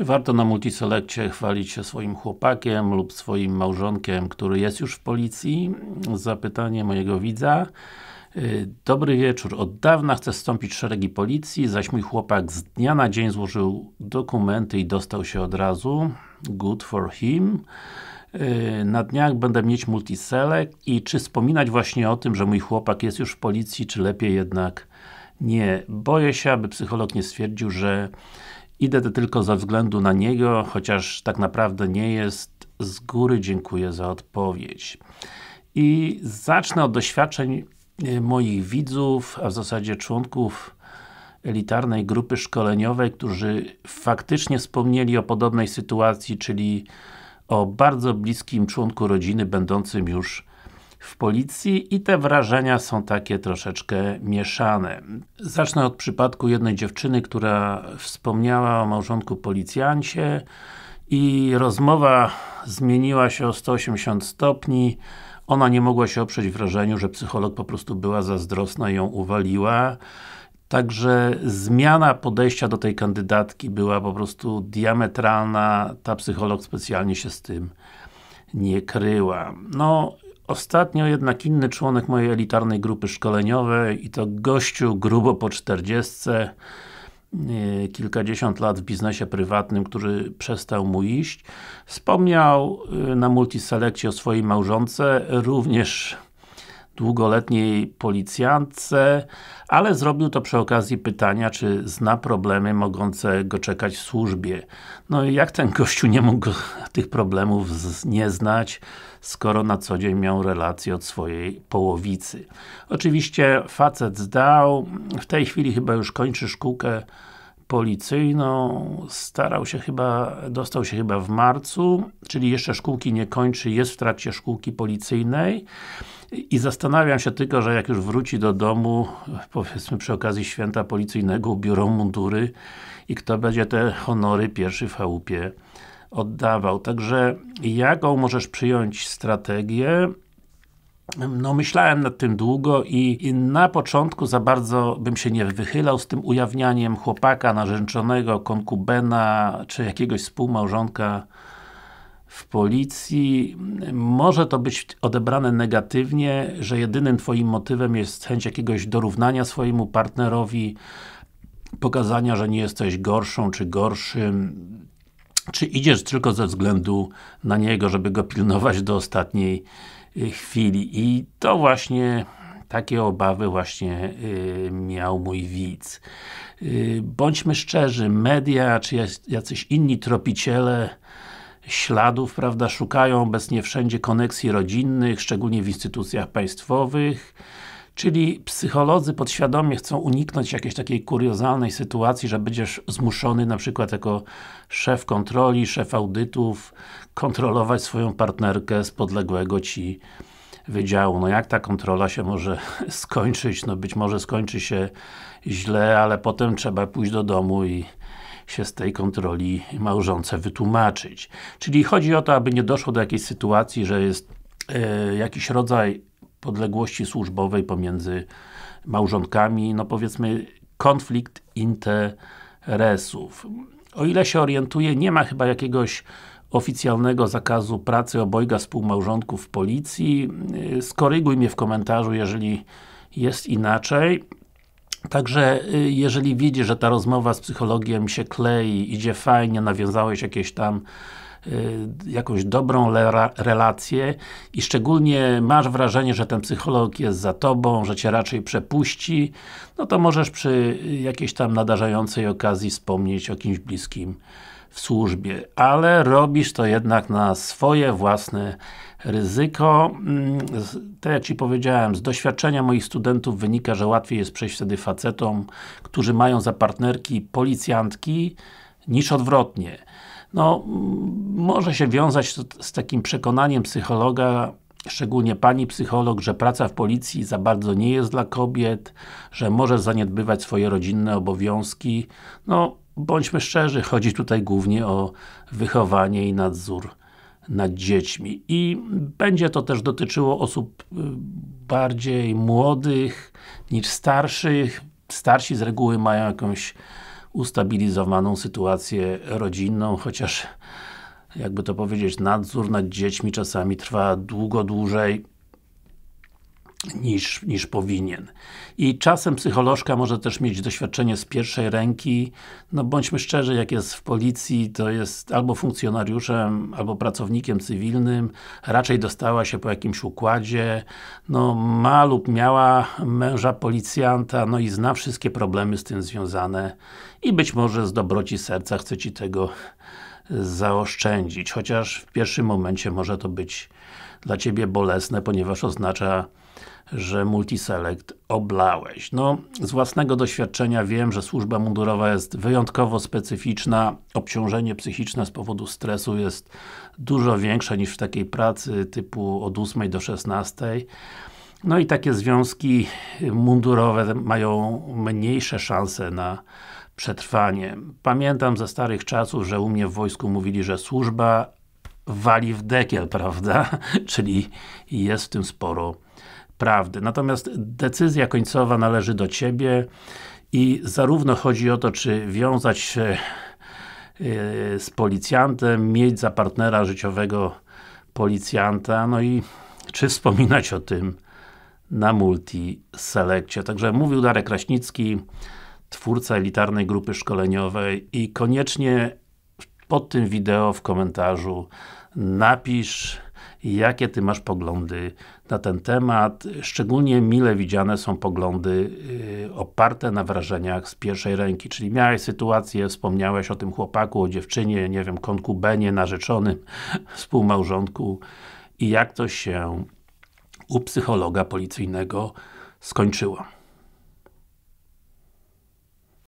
Czy warto na multiselekcie chwalić się swoim chłopakiem lub swoim małżonkiem, który jest już w policji? Zapytanie mojego widza. Y, dobry wieczór. Od dawna chcę wstąpić w szeregi policji, zaś mój chłopak z dnia na dzień złożył dokumenty i dostał się od razu. Good for him. Y, na dniach będę mieć multiselect i czy wspominać właśnie o tym, że mój chłopak jest już w policji, czy lepiej jednak nie. Boję się, aby psycholog nie stwierdził, że Idę to tylko ze względu na niego, chociaż tak naprawdę nie jest. Z góry dziękuję za odpowiedź. I zacznę od doświadczeń e, moich widzów, a w zasadzie członków elitarnej grupy szkoleniowej, którzy faktycznie wspomnieli o podobnej sytuacji, czyli o bardzo bliskim członku rodziny, będącym już w policji i te wrażenia są takie troszeczkę mieszane. Zacznę od przypadku jednej dziewczyny, która wspomniała o małżonku policjancie i rozmowa zmieniła się o 180 stopni. Ona nie mogła się oprzeć wrażeniu, że psycholog po prostu była zazdrosna i ją uwaliła. Także zmiana podejścia do tej kandydatki była po prostu diametralna. Ta psycholog specjalnie się z tym nie kryła. No, Ostatnio jednak inny członek mojej elitarnej grupy szkoleniowej i to gościu grubo po czterdziestce e, kilkadziesiąt lat w biznesie prywatnym, który przestał mu iść. Wspomniał e, na multiselekcie o swojej małżonce, również długoletniej policjantce, ale zrobił to przy okazji pytania, czy zna problemy mogące go czekać w służbie. No i jak ten gościu nie mógł tych problemów nie znać, skoro na co dzień miał relacje od swojej połowicy. Oczywiście facet zdał, w tej chwili chyba już kończy szkółkę policyjną starał się chyba, dostał się chyba w marcu, czyli jeszcze szkółki nie kończy, jest w trakcie szkółki policyjnej i zastanawiam się tylko, że jak już wróci do domu, powiedzmy przy okazji święta policyjnego, biorą mundury i kto będzie te honory pierwszy w chałupie oddawał. Także jaką możesz przyjąć strategię? No myślałem nad tym długo i, i, na początku za bardzo bym się nie wychylał z tym ujawnianiem chłopaka, narzęczonego, konkubena, czy jakiegoś współmałżonka w policji. Może to być odebrane negatywnie, że jedynym twoim motywem jest chęć jakiegoś dorównania swojemu partnerowi, pokazania, że nie jesteś gorszą czy gorszym, czy idziesz tylko ze względu na niego, żeby go pilnować do ostatniej Y, chwili. I to właśnie takie obawy właśnie y, miał mój widz. Y, bądźmy szczerzy, media czy jacyś inni tropiciele śladów, prawda, szukają obecnie wszędzie koneksji rodzinnych, szczególnie w instytucjach państwowych. Czyli psycholodzy podświadomie chcą uniknąć jakiejś takiej kuriozalnej sytuacji, że będziesz zmuszony na przykład jako szef kontroli, szef audytów kontrolować swoją partnerkę z podległego Ci wydziału. No jak ta kontrola się może skończyć? No być może skończy się źle, ale potem trzeba pójść do domu i się z tej kontroli małżonce wytłumaczyć. Czyli chodzi o to, aby nie doszło do jakiejś sytuacji, że jest e, jakiś rodzaj podległości służbowej pomiędzy małżonkami, no powiedzmy konflikt interesów. O ile się orientuję, nie ma chyba jakiegoś oficjalnego zakazu pracy obojga współmałżonków w policji. Y, skoryguj mnie w komentarzu, jeżeli jest inaczej. Także, y, jeżeli widzisz, że ta rozmowa z psychologiem się klei, idzie fajnie, nawiązałeś jakieś tam Y, jakąś dobrą relację i szczególnie masz wrażenie, że ten psycholog jest za tobą, że cię raczej przepuści, no to możesz przy jakiejś tam nadarzającej okazji wspomnieć o kimś bliskim w służbie, ale robisz to jednak na swoje własne ryzyko. Mm, tak jak Ci powiedziałem, z doświadczenia moich studentów wynika, że łatwiej jest przejść wtedy facetom, którzy mają za partnerki policjantki, niż odwrotnie no, może się wiązać to, z takim przekonaniem psychologa, szczególnie pani psycholog, że praca w policji za bardzo nie jest dla kobiet, że może zaniedbywać swoje rodzinne obowiązki. No, bądźmy szczerzy, chodzi tutaj głównie o wychowanie i nadzór nad dziećmi. I będzie to też dotyczyło osób y, bardziej młodych niż starszych. Starsi z reguły mają jakąś ustabilizowaną sytuację rodzinną, chociaż jakby to powiedzieć, nadzór nad dziećmi czasami trwa długo dłużej niż, niż powinien. I czasem psycholożka może też mieć doświadczenie z pierwszej ręki. No bądźmy szczerzy, jak jest w policji, to jest albo funkcjonariuszem, albo pracownikiem cywilnym. Raczej dostała się po jakimś układzie. No ma lub miała męża policjanta, no i zna wszystkie problemy z tym związane. I być może z dobroci serca chce Ci tego zaoszczędzić. Chociaż w pierwszym momencie może to być dla Ciebie bolesne, ponieważ oznacza, że Multiselect oblałeś. No, z własnego doświadczenia wiem, że służba mundurowa jest wyjątkowo specyficzna, obciążenie psychiczne z powodu stresu jest dużo większe niż w takiej pracy typu od 8 do 16. No i takie związki mundurowe mają mniejsze szanse na przetrwanie. Pamiętam ze starych czasów, że u mnie w wojsku mówili, że służba wali w dekiel, prawda? Czyli jest w tym sporo prawdy. Natomiast decyzja końcowa należy do Ciebie i zarówno chodzi o to, czy wiązać się e, z policjantem, mieć za partnera życiowego policjanta, no i czy wspominać o tym na multi selekcie. Także mówił Darek Kraśnicki, twórca elitarnej grupy szkoleniowej i koniecznie pod tym wideo w komentarzu napisz jakie Ty masz poglądy na ten temat. Szczególnie mile widziane są poglądy yy, oparte na wrażeniach z pierwszej ręki, czyli miałeś sytuację, wspomniałeś o tym chłopaku, o dziewczynie, nie wiem, konkubenie, narzeczonym, współmałżonku i jak to się u psychologa policyjnego skończyło.